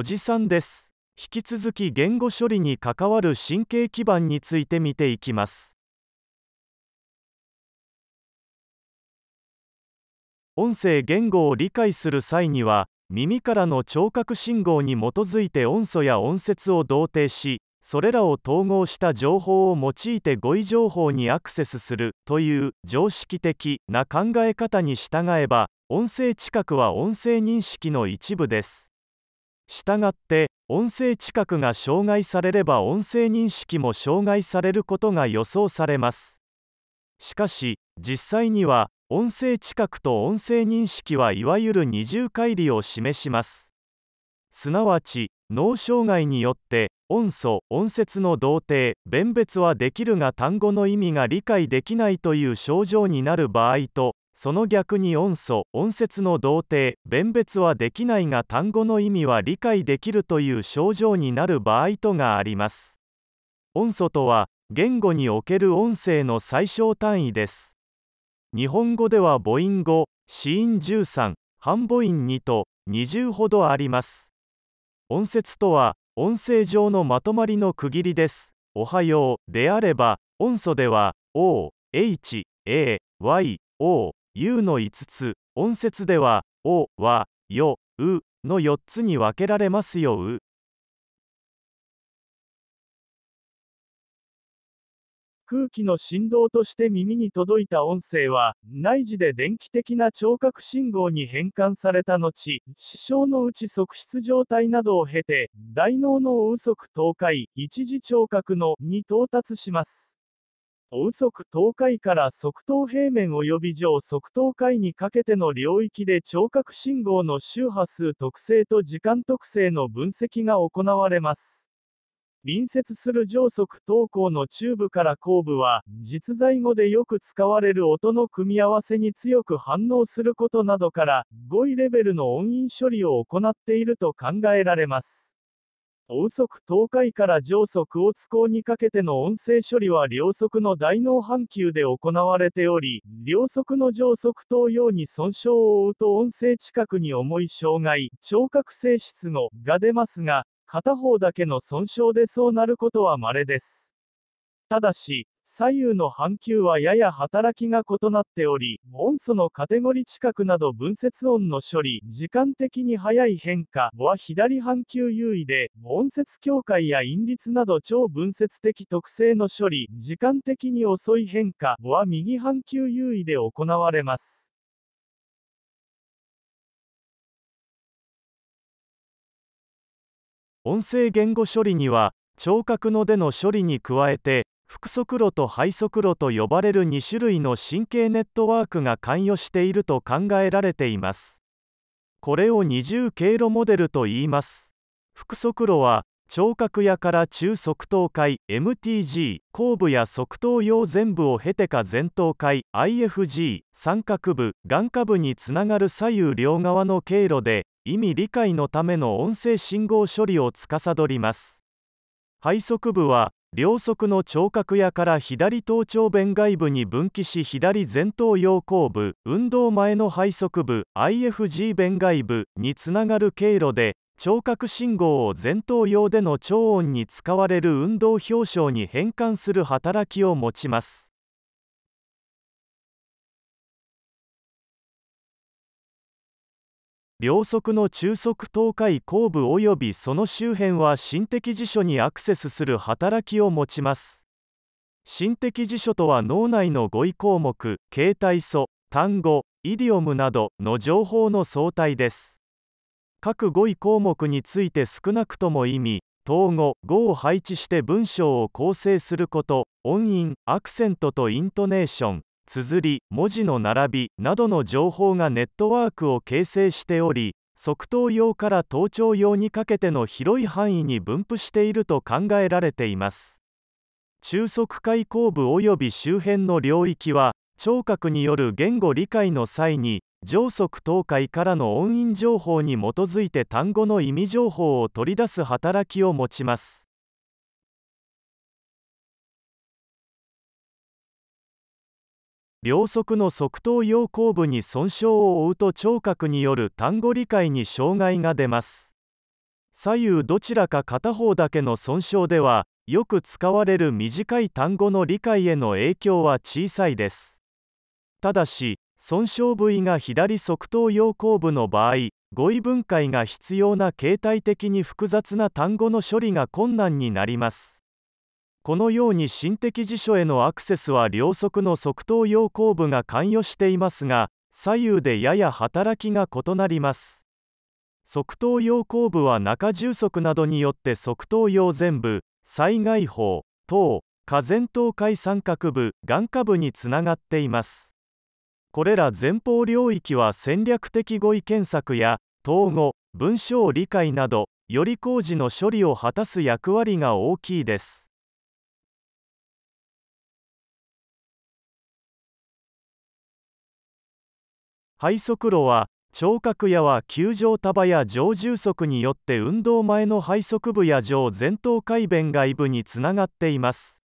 おじさんです引き続き言語処理に関わる神経基盤について見ていきます音声言語を理解する際には耳からの聴覚信号に基づいて音素や音節を同定しそれらを統合した情報を用いて語彙情報にアクセスするという常識的な考え方に従えば音声知覚は音声認識の一部ですしたがって音声知覚が障害されれば音声認識も障害されることが予想されますしかし実際には音声知覚と音声認識はいわゆる二重乖離を示しますすなわち脳障害によって音素音節の同定弁別はできるが単語の意味が理解できないという症状になる場合とその逆に音素音節の同定弁別はできないが単語の意味は理解できるという症状になる場合とがあります音素とは言語における音声の最小単位です日本語では母音語、子音13半母音2と20ほどあります音節とは音声上のまとまりの区切りですおはようであれば音素では O H A Y O U の5つ音節では「お」は「よ」「う」の4つに分けられますよう空気の振動として耳に届いた音声は内耳で電気的な聴覚信号に変換された後視床のうち側室状態などを経て大脳の右側東海一次聴覚のに到達しますお右側東海から側東平面及び上側東海にかけての領域で聴覚信号の周波数特性と時間特性の分析が行われます。隣接する上側東高の中部から後部は、実在語でよく使われる音の組み合わせに強く反応することなどから、5位レベルの音韻処理を行っていると考えられます。音速東海から上速を津港にかけての音声処理は両側の大脳半球で行われており、両側の上速東洋に損傷を負うと音声近くに重い障害、聴覚性失語が出ますが、片方だけの損傷でそうなることは稀です。ただし、左右の半球はやや働きが異なっており、音素のカテゴリ近くなど分節音の処理、時間的に速い変化は左半球優位で、音節境界や韻律など超分節的特性の処理、時間的に遅い変化は右半球優位で行われます。音声言語処理には、聴覚のでの処理に加えて、腹側路と配側路と呼ばれる2種類の神経ネットワークが関与していると考えられていますこれを二重経路モデルと言います腹側路は聴覚野から中側頭階 MTG 後部や側頭用全部を経てか前頭階 IFG 三角部眼下部につながる左右両側の経路で意味理解のための音声信号処理を司ります背側部は両側の聴覚野から左頭頂弁外部に分岐し左前頭葉後部運動前の肺側部 IFG 弁外部につながる経路で聴覚信号を前頭葉での聴音に使われる運動表彰に変換する働きを持ちます。両側の中側東海後部及びその周辺は心的辞書にアクセスする働きを持ちます心的辞書とは脳内の語彙項目形態素単語イディオムなどの情報の総体です各語彙項目について少なくとも意味統語語を配置して文章を構成すること音韻アクセントとイントネーション綴り文字の並びなどの情報がネットワークを形成しており側頭用から頭頂用にかけての広い範囲に分布していると考えられています中足開口部及び周辺の領域は聴覚による言語理解の際に上側東海からの音韻情報に基づいて単語の意味情報を取り出す働きを持ちます秒速の側頭葉後部に損傷を負うと聴覚による単語理解に障害が出ます左右どちらか片方だけの損傷ではよく使われる短い単語の理解への影響は小さいですただし損傷部位が左側頭葉後部の場合語彙分解が必要な形態的に複雑な単語の処理が困難になりますこのように心的辞書へのアクセスは両側の側頭葉後部が関与していますが左右でやや働きが異なります側頭葉後部は中重足などによって側頭葉全部災害法等下前頭回三角部眼下部につながっていますこれら前方領域は戦略的語彙検索や統合文章理解などより工事の処理を果たす役割が大きいです肺速炉は聴覚野は球状束や上重足によって運動前の肺側部や上前頭回弁外部につながっています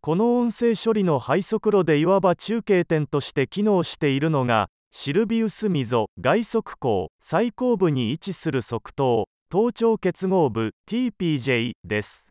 この音声処理の肺速炉でいわば中継点として機能しているのがシルビウス溝外側口最後部に位置する側頭頭頂結合部 TPJ です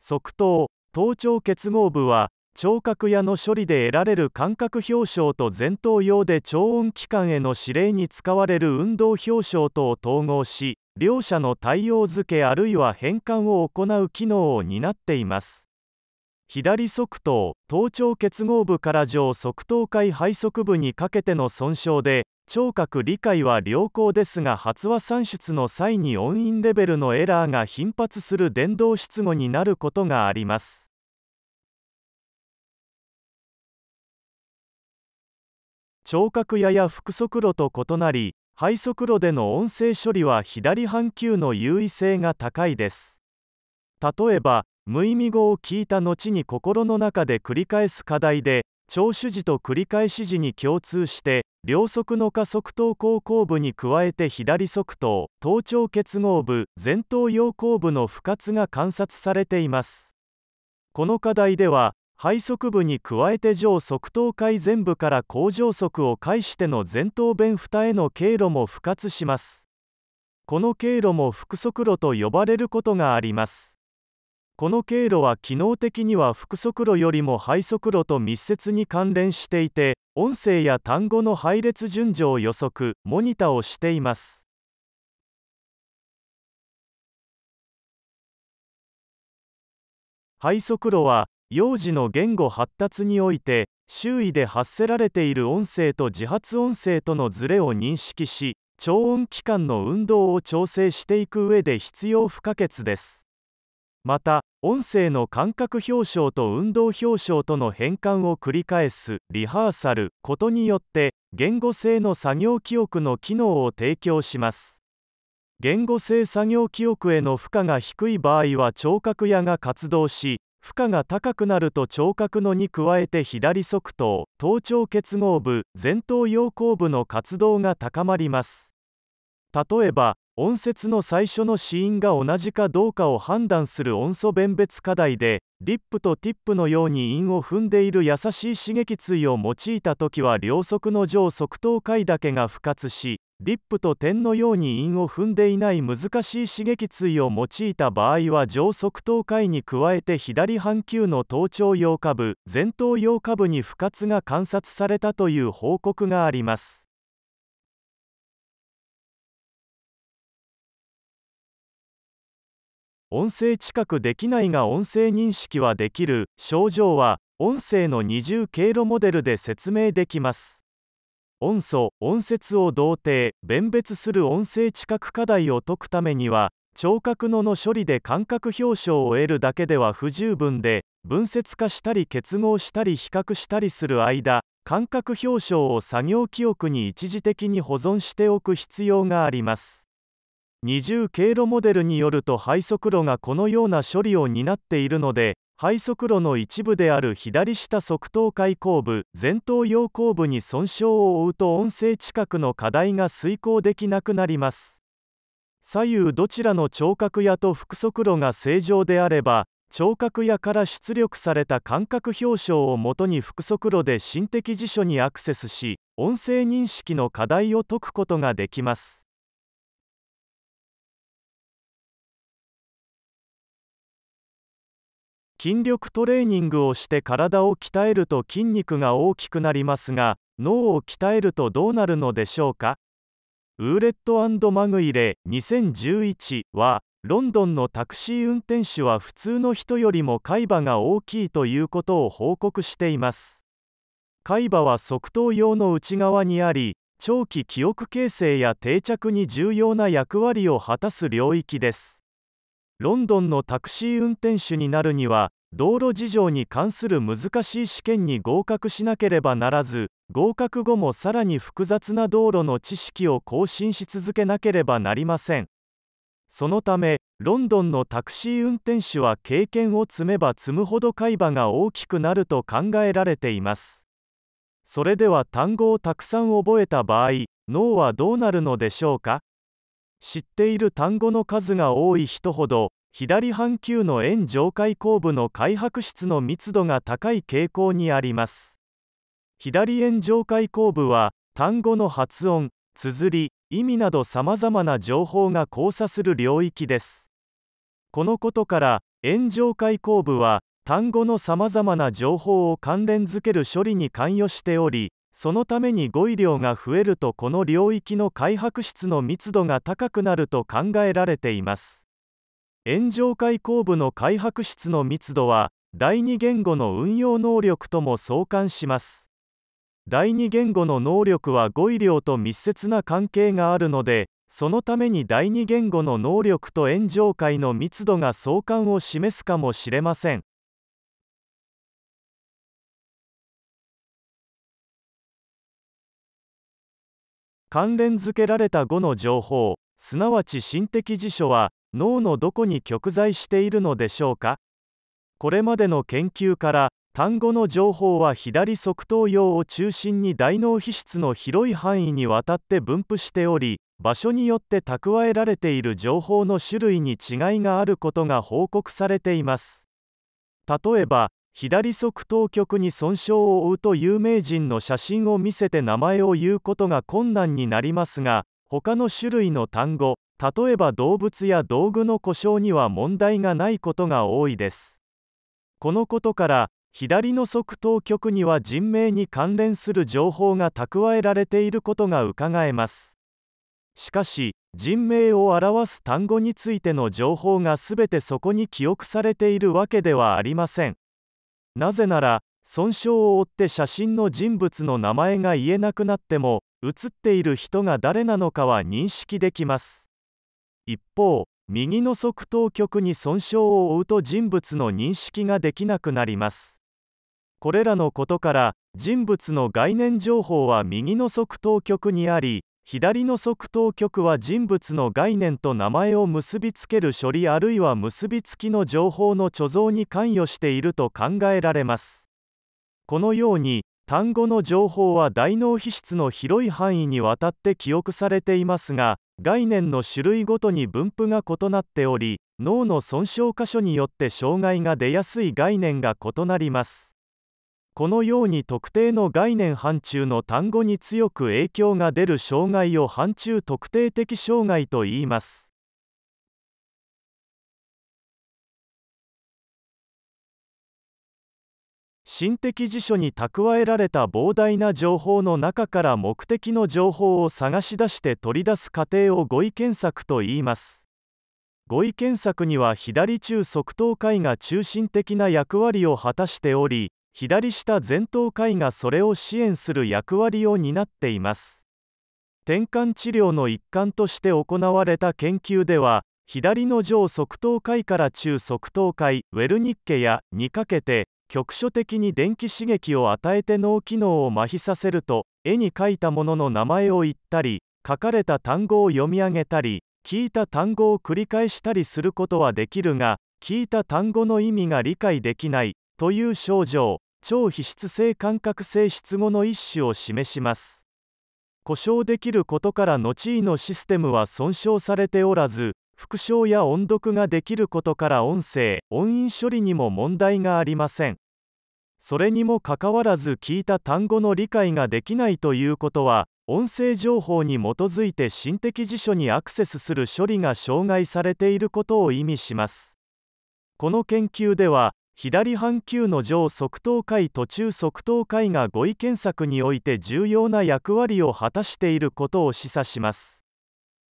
側頭頭頂結合部は聴覚やの処理で得られる感覚表彰と前頭葉で聴音器官への指令に使われる運動表彰とを統合し両者の対応づけあるいは変換を行う機能を担っています左側頭頭頂結合部から上側頭回肺側部にかけての損傷で聴覚理解は良好ですが発話算出の際に音韻レベルのエラーが頻発する伝導失語になることがあります聴覚野や複速炉と異なり肺速炉での音声処理は左半球の優位性が高いです例えば無意味語を聞いた後に心の中で繰り返す課題で聴取時と繰り返し時に共通して両側の下側頭後後部に加えて左側頭頭頂結合部前頭葉後部の不活が観察されていますこの課題では肺側部に加えて上側頭回全部から後上側を介しての前頭弁蓋への経路も不活しますこの経路も副側路と呼ばれることがありますこの経路は機能的には副側路よりも肺側路と密接に関連していて音声や単語の配列順序を予測モニターをしています肺速路は幼児の言語発達において周囲で発せられている音声と自発音声とのズレを認識し聴音機関の運動を調整していく上で必要不可欠ですまた音声の感覚表彰と運動表彰との変換を繰り返すリハーサルことによって言語性の作業記憶の機能を提供します言語性作業記憶への負荷が低い場合は聴覚野が活動し負荷が高くなると聴覚のに加えて左側頭頭頂結合部前頭葉後部の活動が高まります例えば音節の最初の子音が同じかどうかを判断する音素弁別課題でリップとティップのように韻を踏んでいる優しい刺激椎を用いた時は両側の上側頭回だけが不活しリップと点のように韻を踏んでいない難しい刺激椎を用いた場合は上側頭位に加えて左半球の頭頂葉下部前頭葉下部に不活が観察されたという報告があります。音声知覚できないが音声認識はできる症状は音声の二重経路モデルで説明できます。音素音節を同定弁別する音声知覚課題を解くためには聴覚のの処理で感覚表彰を得るだけでは不十分で分節化したり結合したり比較したりする間感覚表彰を作業記憶に一時的に保存しておく必要があります二重経路モデルによると配速路がこのような処理を担っているので肺速路の一部である左下側頭開口部前頭葉後部に損傷を負うと音声近くの課題が遂行できなくなります左右どちらの聴覚野と副側路が正常であれば聴覚野から出力された感覚表彰をもとに副側路で心的辞書にアクセスし音声認識の課題を解くことができます筋力トレーニングをして体を鍛えると筋肉が大きくなりますが脳を鍛えるとどうなるのでしょうかウーレットマグイレ2011はロンドンのタクシー運転手は普通の人よりも海馬が大きいということを報告しています海馬は側頭用の内側にあり長期記憶形成や定着に重要な役割を果たす領域ですロンドンのタクシー運転手になるには道路事情に関する難しい試験に合格しなければならず合格後もさらに複雑な道路の知識を更新し続けなければなりませんそのためロンドンのタクシー運転手は経験を積めば積むほど海馬が大きくなると考えられていますそれでは単語をたくさん覚えた場合脳はどうなるのでしょうか知っている単語の数が多い人ほど左半球の円上階後部の開白質の密度が高い傾向にあります左円上階後部は単語の発音綴り意味などさまざまな情報が交差する領域ですこのことから円上階後部は単語のさまざまな情報を関連づける処理に関与しておりそのために語彙量が増えるとこの領域の開発室の密度が高くなると考えられています炎上開口部の開発室の密度は第二言語の運用能力とも相関します第二言語の能力は語彙量と密接な関係があるのでそのために第二言語の能力と炎上界の密度が相関を示すかもしれません関連付けられた5の情報すなわち心的辞書は脳のどこに極在しているのでしょうかこれまでの研究から単語の情報は左側頭葉を中心に大脳皮質の広い範囲にわたって分布しており場所によって蓄えられている情報の種類に違いがあることが報告されています例えば左側頭局に損傷を負うと有名人の写真を見せて名前を言うことが困難になりますが他の種類の単語例えば動物や道具の故障には問題がないことが多いですこのことから左の側頭局には人命に関連する情報が蓄えられていることがうかがえますしかし人命を表す単語についての情報が全てそこに記憶されているわけではありませんなぜなら損傷を負って写真の人物の名前が言えなくなっても写っている人が誰なのかは認識できます一方右の側頭局に損傷を負うと人物の認識ができなくなりますこれらのことから人物の概念情報は右の側頭局にあり左の側頭局は人物の概念と名前を結びつける処理あるいは結びつきの情報の貯蔵に関与していると考えられますこのように単語の情報は大脳皮質の広い範囲にわたって記憶されていますが概念の種類ごとに分布が異なっており脳の損傷箇所によって障害が出やすい概念が異なりますこのように特定の概念範疇の単語に強く影響が出る障害を範疇特定的障害と言います。心的辞書に蓄えられた膨大な情報の中から目的の情報を探し出して取り出す過程を語彙検索と言います。語彙検索には左中側頭解が中心的な役割を果たしており左下前頭会がそれを支援する役割を担っています転換治療の一環として行われた研究では左の上側頭会から中側頭会ウェルニッケやにかけて局所的に電気刺激を与えて脳機能を麻痺させると絵に描いたものの名前を言ったり書かれた単語を読み上げたり聞いた単語を繰り返したりすることはできるが聞いた単語の意味が理解できないという症状超皮質性感覚性質語の一種を示します故障できることから後位のシステムは損傷されておらず副唱や音読ができることから音声音韻処理にも問題がありませんそれにもかかわらず聞いた単語の理解ができないということは音声情報に基づいて心的辞書にアクセスする処理が障害されていることを意味しますこの研究では左半球の上側頭回途中側頭回が語彙検索において重要な役割を果たしていることを示唆します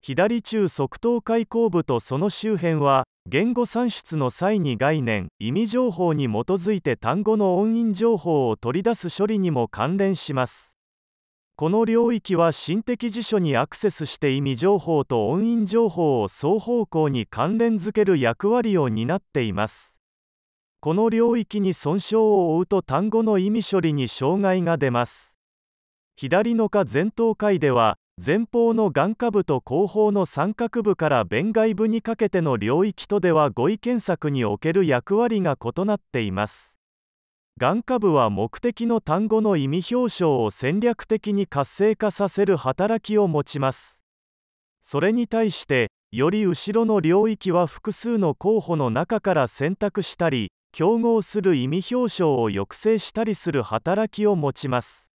左中側頭回後部とその周辺は言語算出の際に概念意味情報に基づいて単語の音韻情報を取り出す処理にも関連しますこの領域は心的辞書にアクセスして意味情報と音韻情報を双方向に関連づける役割を担っていますこの領域に損傷を負うと単語の意味処理に障害が出ます左の下前頭回では前方の眼下部と後方の三角部から弁外部にかけての領域とでは語彙検索における役割が異なっています眼下部は目的の単語の意味表彰を戦略的に活性化させる働きを持ちますそれに対してより後ろの領域は複数の候補の中から選択したり競合する意味表彰を抑制したりする働きを持ちます